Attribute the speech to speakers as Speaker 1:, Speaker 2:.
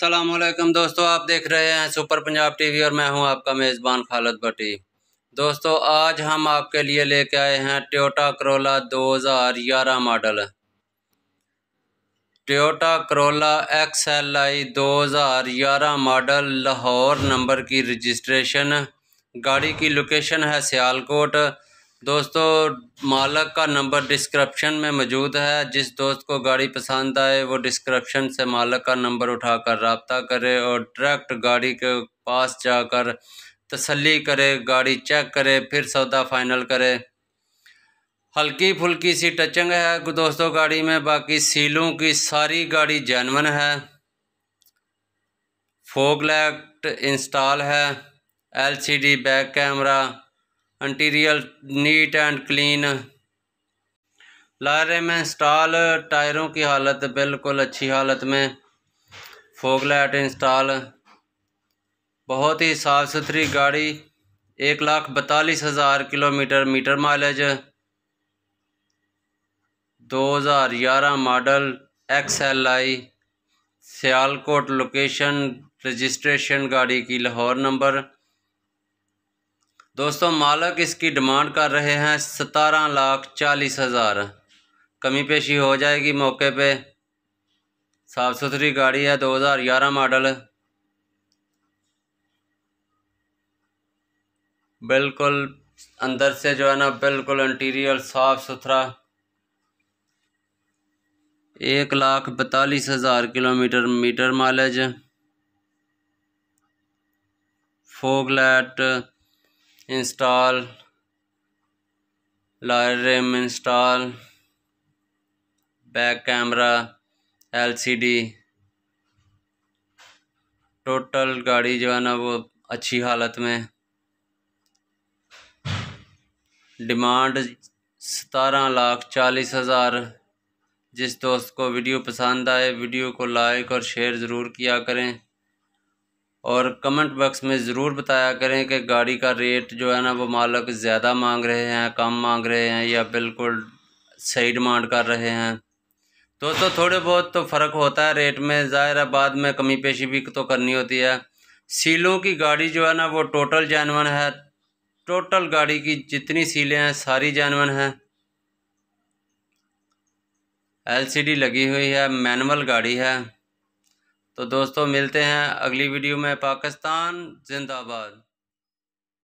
Speaker 1: सलामकुम दोस्तों आप देख रहे हैं सुपर पंजाब टीवी और मैं हूं आपका मेज़बान खालद भट्टी दोस्तों आज हम आपके लिए लेके आए हैं Toyota Corolla 2011 model Toyota Corolla X L I दो मॉडल लाहौर नंबर की रजिस्ट्रेशन गाड़ी की लोकेशन है सियालकोट दोस्तों मालक का नंबर डिस्क्रिप्शन में मौजूद है जिस दोस्त को गाड़ी पसंद आए वो डिस्क्रिप्शन से मालक का नंबर उठाकर रबता करे और डायरेक्ट गाड़ी के पास जाकर तसली करे गाड़ी चेक करे फिर सौदा फाइनल करे हल्की फुल्की सी टचिंग है दोस्तों गाड़ी में बाकी सीलों की सारी गाड़ी जैनवन है फोगलैक्ट इंस्टॉल है LCD back camera interior neat and clean लारे में इंस्टॉल टायरों की हालत बिल्कुल अच्छी हालत में फोक लाइट इंस्टॉल बहुत ही साफ़ सुथरी गाड़ी एक लाख बतालीस हज़ार किलोमीटर मीटर माइलेज दो हज़ार ग्यारह model X L I Sialkot location registration गाड़ी की लाहौर नंबर दोस्तों मालक इसकी डिमांड कर रहे हैं सतारह लाख चालीस हज़ार कमी पेशी हो जाएगी मौके पे साफ़ सुथरी गाड़ी है दो हज़ार ग्यारह मॉडल बिल्कुल अंदर से जो है ना बिल्कुल इंटीरियर साफ़ सुथरा एक लाख बतालीस हज़ार kilometre metre mileage fog light install रेम install back camera LCD total गाड़ी जो है ना वो अच्छी हालत में डिमांड सतारह लाख चालीस हज़ार जिस दोस्त को वीडियो पसंद आए वीडियो को लाइक और शेयर ज़रूर किया करें और कमेंट बॉक्स में ज़रूर बताया करें कि गाड़ी का रेट जो है ना वो मालक ज़्यादा मांग रहे हैं कम मांग रहे हैं या बिल्कुल सही डिमांड कर रहे हैं तो, तो थोड़े बहुत तो फ़र्क होता है रेट में ज़ाहिर बाद में कमी पेशी भी तो करनी होती है सीलों की गाड़ी जो है ना वो टोटल जानवन है टोटल गाड़ी की जितनी सीलें हैं सारी जानवन हैं एलसीडी लगी हुई है मैनुअल गाड़ी है तो दोस्तों मिलते हैं अगली वीडियो में पाकिस्तान जिंदाबाद